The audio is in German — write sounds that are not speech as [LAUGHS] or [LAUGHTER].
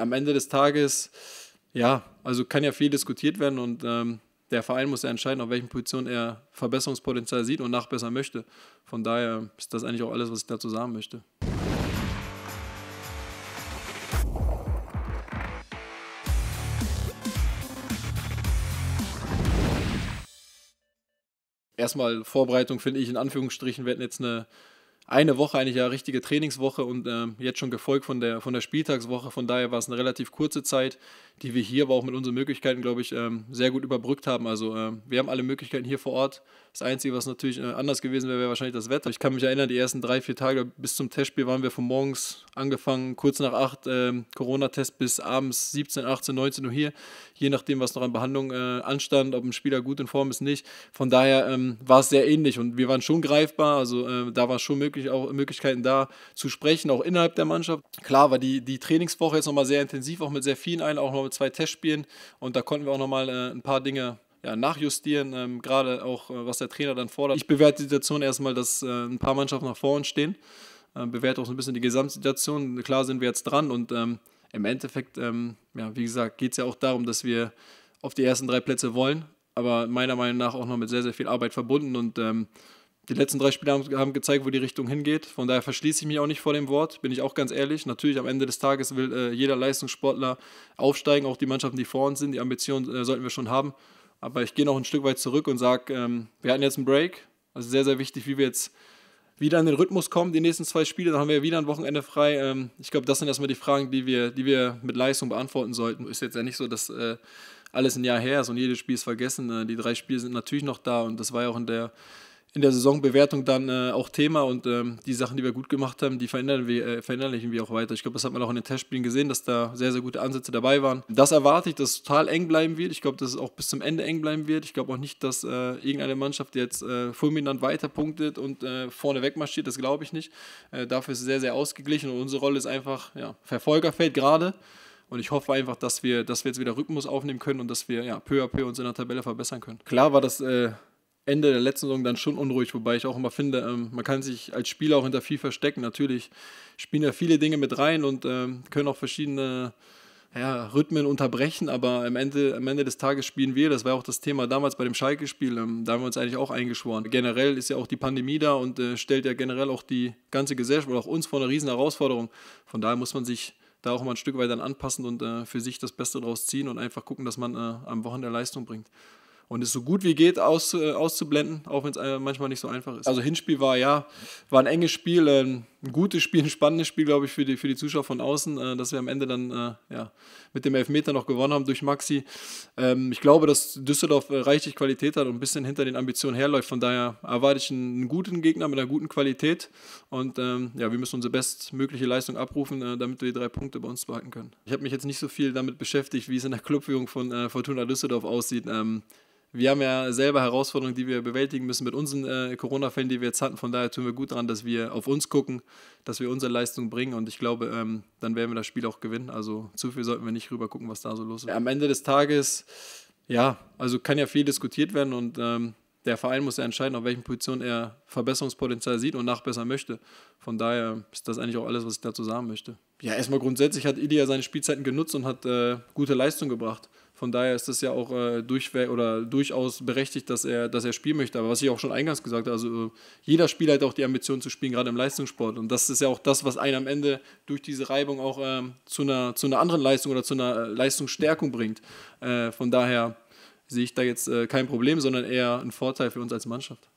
am Ende des Tages, ja, also kann ja viel diskutiert werden und ähm, der Verein muss ja entscheiden, auf welchen Positionen er Verbesserungspotenzial sieht und nachbessern möchte. Von daher ist das eigentlich auch alles, was ich dazu sagen möchte. Erstmal Vorbereitung finde ich in Anführungsstrichen, wir hatten jetzt eine eine Woche, eigentlich ja richtige Trainingswoche und äh, jetzt schon gefolgt von der, von der Spieltagswoche. Von daher war es eine relativ kurze Zeit, die wir hier aber auch mit unseren Möglichkeiten, glaube ich, ähm, sehr gut überbrückt haben. Also äh, wir haben alle Möglichkeiten hier vor Ort. Das Einzige, was natürlich äh, anders gewesen wäre, wäre wahrscheinlich das Wetter. Ich kann mich erinnern, die ersten drei, vier Tage bis zum Testspiel waren wir von morgens angefangen, kurz nach acht ähm, Corona-Test bis abends 17, 18, 19 Uhr hier. Je nachdem, was noch an Behandlung äh, anstand, ob ein Spieler gut in Form ist, nicht. Von daher ähm, war es sehr ähnlich und wir waren schon greifbar. Also äh, da war es schon möglich, wirklich auch Möglichkeiten da zu sprechen, auch innerhalb der Mannschaft. Klar war die, die Trainingswoche jetzt nochmal sehr intensiv, auch mit sehr vielen ein, auch noch mit zwei Testspielen. Und da konnten wir auch nochmal äh, ein paar Dinge ja, nachjustieren, ähm, gerade auch, äh, was der Trainer dann fordert. Ich bewerte die Situation erstmal, dass äh, ein paar Mannschaften nach vorne stehen, äh, bewerte auch so ein bisschen die Gesamtsituation. Klar sind wir jetzt dran und ähm, im Endeffekt, ähm, ja, wie gesagt, geht es ja auch darum, dass wir auf die ersten drei Plätze wollen, aber meiner Meinung nach auch noch mit sehr, sehr viel Arbeit verbunden und ähm, die letzten drei Spiele haben, haben, gezeigt, wo die Richtung hingeht. Von daher verschließe ich mich auch nicht vor dem Wort, bin ich auch ganz ehrlich. Natürlich, am Ende des Tages will äh, jeder Leistungssportler aufsteigen, auch die Mannschaften, die vor uns sind. Die Ambitionen äh, sollten wir schon haben. Aber ich gehe noch ein Stück weit zurück und sage, ähm, wir hatten jetzt einen Break. Also sehr, sehr wichtig, wie wir jetzt wieder in den Rhythmus kommen, die nächsten zwei Spiele, dann haben wir wieder ein Wochenende frei. Ähm, ich glaube, das sind erstmal die Fragen, die wir, die wir mit Leistung beantworten sollten. Ist jetzt ja nicht so, dass äh, alles ein Jahr her ist und jedes Spiel ist vergessen. Äh, die drei Spiele sind natürlich noch da und das war ja auch in der in der Saisonbewertung dann äh, auch Thema und ähm, die Sachen, die wir gut gemacht haben, die verändern wir, äh, verinnerlichen wir auch weiter. Ich glaube, das hat man auch in den Testspielen gesehen, dass da sehr, sehr gute Ansätze dabei waren. Das erwarte ich, dass es total eng bleiben wird. Ich glaube, dass es auch bis zum Ende eng bleiben wird. Ich glaube auch nicht, dass äh, irgendeine Mannschaft jetzt äh, fulminant weiter punktet und äh, vorne wegmarschiert. Das glaube ich nicht. Äh, dafür ist es sehr, sehr ausgeglichen und unsere Rolle ist einfach ja, Verfolgerfeld gerade. Und ich hoffe einfach, dass wir, dass wir jetzt wieder Rhythmus aufnehmen können und dass wir ja, peu à peu uns in der Tabelle verbessern können. Klar war das äh, Ende der letzten Saison dann schon unruhig, wobei ich auch immer finde, ähm, man kann sich als Spieler auch hinter viel verstecken. Natürlich spielen ja viele Dinge mit rein und ähm, können auch verschiedene ja, Rhythmen unterbrechen, aber am Ende, am Ende des Tages spielen wir, das war auch das Thema damals bei dem Schalke-Spiel, ähm, da haben wir uns eigentlich auch eingeschworen. Generell ist ja auch die Pandemie da und äh, stellt ja generell auch die ganze Gesellschaft oder auch uns vor eine riesen Herausforderung. Von daher muss man sich da auch mal ein Stück weit dann anpassen und äh, für sich das Beste draus ziehen und einfach gucken, dass man äh, am Wochenende Leistung bringt und es so gut wie geht aus, äh, auszublenden, auch wenn es äh, manchmal nicht so einfach ist. Also Hinspiel war ja, war ein enges Spiel, äh, ein gutes Spiel, [LAUGHS] ein spannendes Spiel, glaube ich, für die, für die Zuschauer von außen, äh, dass wir am Ende dann äh, ja, mit dem Elfmeter noch gewonnen haben durch Maxi. Ähm, ich glaube, dass Düsseldorf äh, reichlich Qualität hat und ein bisschen hinter den Ambitionen herläuft. Von daher erwarte ich einen, guten Gegner mit einer guten Qualität. Und ähm, ja, wir müssen unsere bestmögliche Leistung abrufen, damit wir die drei Punkte bei uns behalten können. Ich habe mich jetzt nicht so viel damit beschäftigt, wie es in der Clubführung von Fortuna Düsseldorf aussieht. Ähm, wir haben ja selber Herausforderungen, die wir bewältigen müssen mit unseren äh, Corona-Fällen, die wir jetzt hatten. Von daher tun wir gut daran, dass wir auf uns gucken, dass wir unsere Leistung bringen. Und ich glaube, ähm, dann werden wir das Spiel auch gewinnen. Also zu viel sollten wir nicht rüber gucken, was da so los ist. Am Ende des Tages, ja, also kann ja viel diskutiert werden und ähm, der Verein muss ja entscheiden, auf welchen Positionen er Verbesserungspotenzial sieht und nachbessern möchte. Von daher ist das eigentlich auch alles, was ich dazu sagen möchte. Ja, erstmal grundsätzlich hat Ilya seine Spielzeiten genutzt und hat äh, gute Leistung gebracht. Von daher ist das ja auch äh, durchweg oder durchaus berechtigt, dass er, dass er spielen möchte. Aber was ich auch schon eingangs gesagt habe, also äh, jeder Spieler hat auch die Ambition zu spielen, gerade im Leistungssport. Und das ist ja auch das, was einen am Ende durch diese Reibung auch ähm, zu, einer, zu einer anderen Leistung oder zu einer äh, Leistungsstärkung bringt. Äh, von daher sehe ich da jetzt äh, kein Problem, sondern eher einen Vorteil für uns als Mannschaft.